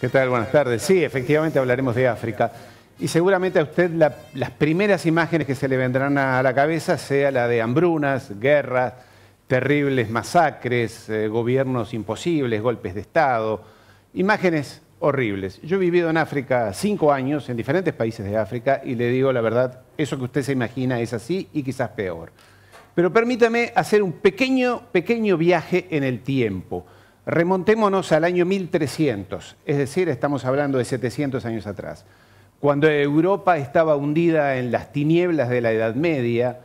¿Qué tal? Buenas tardes. Sí, efectivamente hablaremos de África. Y seguramente a usted las primeras imágenes que se le vendrán a, la cabeza sea la de hambrunas, guerras, terribles masacres, eh, gobiernos imposibles, golpes de Estado, imágenes horribles. Yo he vivido en África cinco años, en diferentes países de África, y le digo la verdad, eso que usted se imagina es así y quizás peor. Pero permítame hacer un pequeño, pequeño viaje en el tiempo. Remontémonos al año 1300, es decir, estamos hablando de 700 años atrás, cuando Europa estaba hundida en las tinieblas de la Edad Media,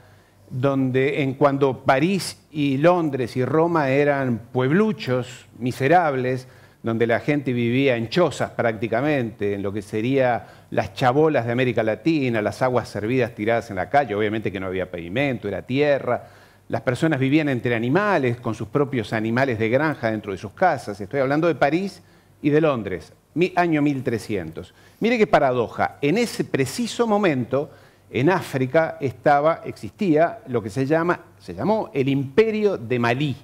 en cuando París y Londres y Roma eran puebluchos miserables, donde la gente vivía en chozas prácticamente, en lo que serían las chabolas de América Latina, las aguas servidas tiradas en la calle, obviamente que no había pavimento, era tierra, las personas vivían entre animales, con sus propios animales de granja dentro de sus casas. Estoy hablando de París y de Londres, año 1300. Mire qué paradoja. En ese preciso momento, en África estaba, existía lo que se, llama, se llamó el Imperio de Malí.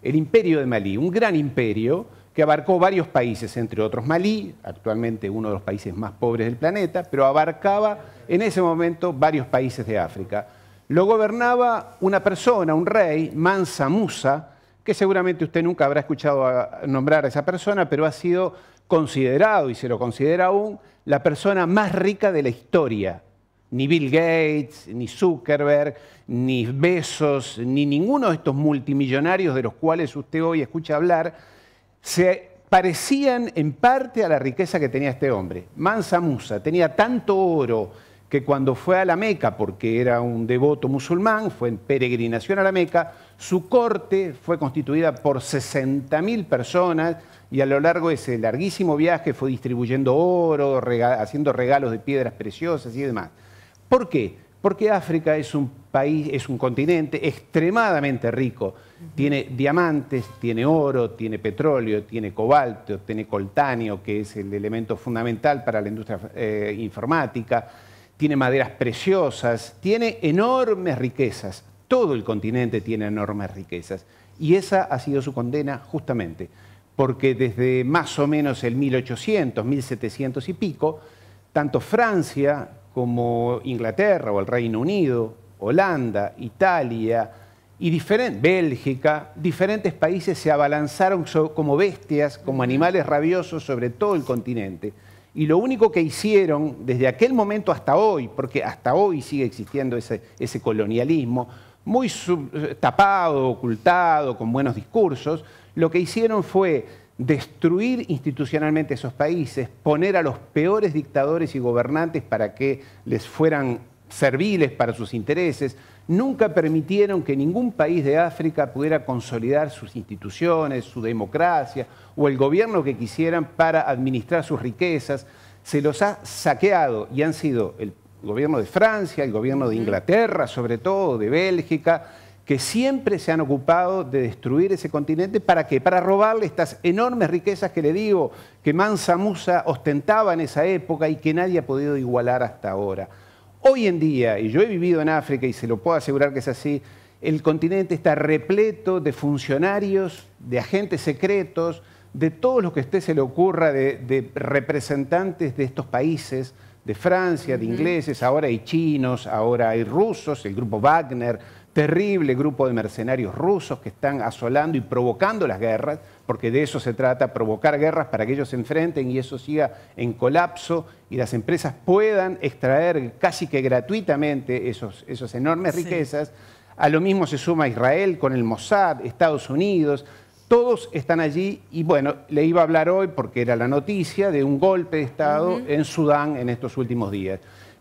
El Imperio de Malí, un gran imperio que abarcó varios países, entre otros Malí, actualmente uno de los países más pobres del planeta, pero abarcaba en ese momento varios países de África. Lo gobernaba una persona, un rey, Mansa Musa, que seguramente usted nunca habrá escuchado nombrar a esa persona, pero ha sido considerado, y se lo considera aún, la persona más rica de la historia. Ni Bill Gates, ni Zuckerberg, ni Besos, ni ninguno de estos multimillonarios de los cuales usted hoy escucha hablar, se parecían en parte a la riqueza que tenía este hombre. Mansa Musa tenía tanto oro, que cuando fue a la Meca, porque era un devoto musulmán, fue en peregrinación a la Meca, su corte fue constituida por 60.000 personas y a lo largo de ese larguísimo viaje fue distribuyendo oro, haciendo regalos de piedras preciosas y demás. ¿Por qué? Porque África es un país, es un continente extremadamente rico. Tiene diamantes, tiene oro, tiene petróleo, tiene cobalto, tiene coltáneo, que es el elemento fundamental para la industria eh, informática tiene maderas preciosas, tiene enormes riquezas. Todo el continente tiene enormes riquezas. Y esa ha sido su condena justamente, porque desde más o menos el 1800, 1700 y pico, tanto Francia como Inglaterra o el Reino Unido, Holanda, Italia y Bélgica, diferentes países se abalanzaron como bestias, como animales rabiosos sobre todo el continente. Y lo único que hicieron desde aquel momento hasta hoy, porque hasta hoy sigue existiendo ese, colonialismo, muy tapado, ocultado, con buenos discursos, lo que hicieron fue destruir institucionalmente esos países, poner a los peores dictadores y gobernantes para que les fueran serviles para sus intereses, nunca permitieron que ningún país de África pudiera consolidar sus instituciones, su democracia o el gobierno que quisieran para administrar sus riquezas. Se los ha saqueado y han sido el gobierno de Francia, el gobierno de Inglaterra, sobre todo, de Bélgica, que siempre se han ocupado de destruir ese continente. ¿Para qué? Para robarle estas enormes riquezas que le digo, que Mansa Musa ostentaba en esa época y que nadie ha podido igualar hasta ahora. Hoy en día, y yo he vivido en África y se lo puedo asegurar que es así, el continente está repleto de funcionarios, de agentes secretos, de todos los que a usted se le ocurra, de, de, representantes de estos países, de Francia, de ingleses, ahora hay chinos, ahora hay rusos, el grupo Wagner, terrible grupo de mercenarios rusos que están asolando y provocando las guerras, porque de eso se trata, provocar guerras para que ellos se enfrenten y eso siga en colapso y las empresas puedan extraer casi que gratuitamente esas esos enormes riquezas. A lo mismo se suma Israel con el Mossad, Estados Unidos, todos están allí y bueno, le iba a hablar hoy porque era la noticia de un golpe de Estado en Sudán en estos últimos días.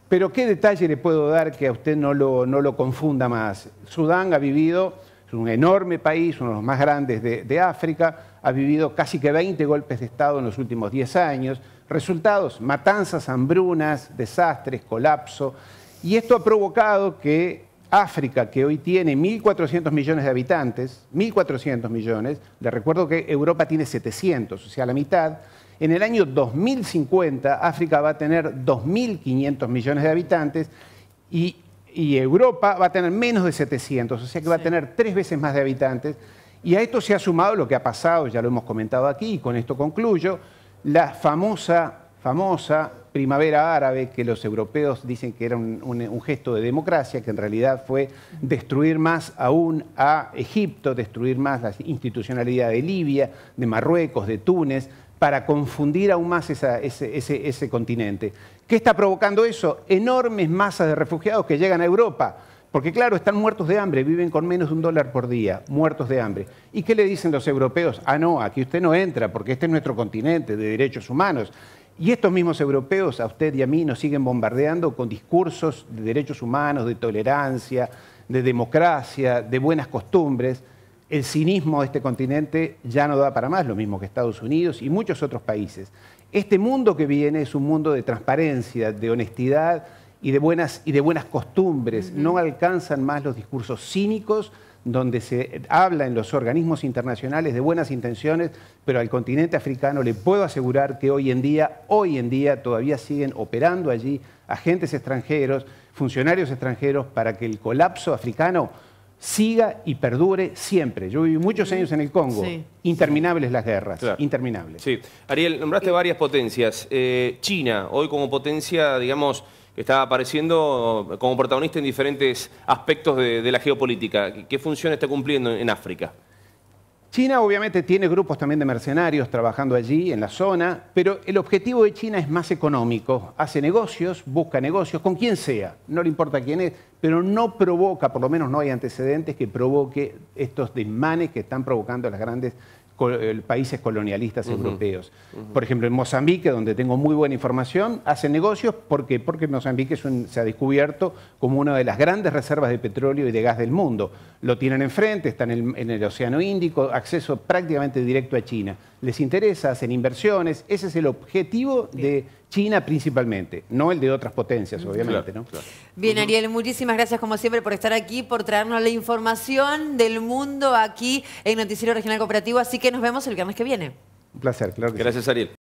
Pero ¿qué detalle le puedo dar que a usted no lo, no lo confunda más? Sudán ha vivido, es un enorme país, uno de los más grandes de, de África, ha vivido casi que 20 golpes de Estado en los últimos 10 años. Resultados, matanzas, hambrunas, desastres, colapso. Y esto ha provocado que África, que hoy tiene 1.400 millones de habitantes, 1.400 millones, le recuerdo que Europa tiene 700, o sea, la mitad, en el año 2050, África va a tener 2.500 millones de habitantes y, Europa va a tener menos de 700, o sea que va a tener tres veces más de habitantes. Y a esto se ha sumado lo que ha pasado, ya lo hemos comentado aquí, y con esto concluyo, la famosa, famosa primavera árabe, que los europeos dicen que era un, gesto de democracia, que en realidad fue destruir más aún a Egipto, destruir más la institucionalidad de Libia, de Marruecos, de Túnez, para confundir aún más ese, ese continente. ¿Qué está provocando eso? Enormes masas de refugiados que llegan a Europa. Porque claro, están muertos de hambre, viven con menos de un dólar por día, muertos de hambre. ¿Y qué le dicen los europeos? Ah, no, aquí usted no entra porque este es nuestro continente de derechos humanos. Y estos mismos europeos, a usted y a mí, nos siguen bombardeando con discursos de derechos humanos, de tolerancia, de democracia, de buenas costumbres el cinismo de este continente ya no da para más, lo mismo que Estados Unidos y muchos otros países. Este mundo que viene es un mundo de transparencia, de honestidad y de buenas, y de buenas costumbres. No alcanzan más los discursos cínicos donde se habla en los organismos internacionales de buenas intenciones, pero al continente africano le puedo asegurar que hoy en día, hoy en día todavía siguen operando allí agentes extranjeros, funcionarios extranjeros, para que el colapso africano siga y perdure siempre. Yo viví muchos años en el Congo, interminables las guerras, interminables. Sí. Ariel, nombraste varias potencias. Eh, China, hoy como potencia, digamos, que está apareciendo como protagonista en diferentes aspectos de la geopolítica. ¿Qué función está cumpliendo en África? China obviamente tiene grupos también de mercenarios trabajando allí, en la zona, pero el objetivo de China es más económico. Hace negocios, busca negocios, con quien sea, no le importa quién es, pero no provoca, por lo menos no hay antecedentes que provoque estos desmanes que están provocando las grandes países colonialistas europeos. Por ejemplo, en Mozambique, donde tengo muy buena información, hacen negocios. ¿Por Porque Mozambique se ha descubierto como una de las grandes reservas de petróleo y de gas del mundo. Lo tienen enfrente, están en el, Océano Índico, acceso prácticamente directo a China. Les interesa, hacen inversiones. Ese es el objetivo de China principalmente, no el de otras potencias, obviamente. ¿no? Bien, Ariel, muchísimas gracias como siempre por estar aquí, por traernos la información del mundo aquí en Noticiero Regional Cooperativo, así que nos vemos el viernes que viene. Un placer, claro Gracias, Ariel.